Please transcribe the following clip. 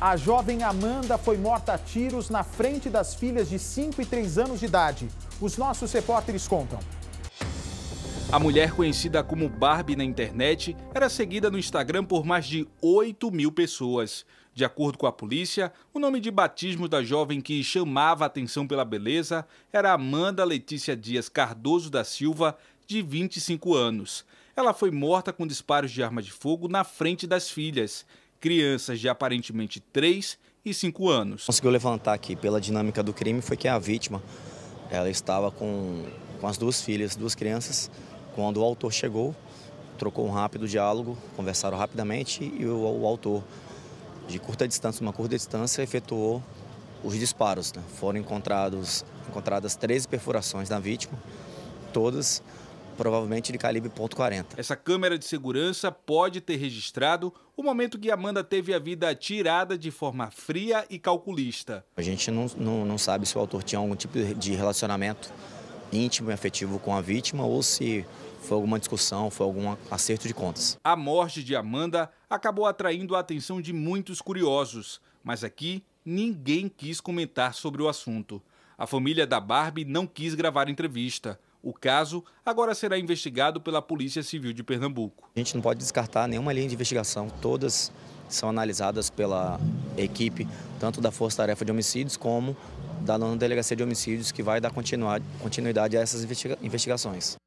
A jovem Amanda foi morta a tiros na frente das filhas de 5 e 3 anos de idade. Os nossos repórteres contam. A mulher conhecida como Barbie na internet era seguida no Instagram por mais de 8 mil pessoas. De acordo com a polícia, o nome de batismo da jovem que chamava atenção pela beleza era Amanda Letícia Dias Cardoso da Silva, de 25 anos. Ela foi morta com disparos de arma de fogo na frente das filhas crianças de aparentemente 3 e 5 anos. Conseguiu levantar aqui pela dinâmica do crime foi que a vítima ela estava com, com as duas filhas, duas crianças, quando o autor chegou, trocou um rápido diálogo, conversaram rapidamente e o, o autor, de curta distância, uma curta distância, efetuou os disparos. Né? Foram encontrados, encontradas 13 perfurações na vítima, todas provavelmente de calibre .40. Essa câmera de segurança pode ter registrado o momento que Amanda teve a vida tirada de forma fria e calculista. A gente não, não, não sabe se o autor tinha algum tipo de relacionamento íntimo e afetivo com a vítima ou se foi alguma discussão, foi algum acerto de contas. A morte de Amanda acabou atraindo a atenção de muitos curiosos, mas aqui ninguém quis comentar sobre o assunto. A família da Barbie não quis gravar entrevista. O caso agora será investigado pela Polícia Civil de Pernambuco. A gente não pode descartar nenhuma linha de investigação, todas são analisadas pela equipe, tanto da Força Tarefa de Homicídios como da Nona Delegacia de Homicídios, que vai dar continuidade a essas investigações.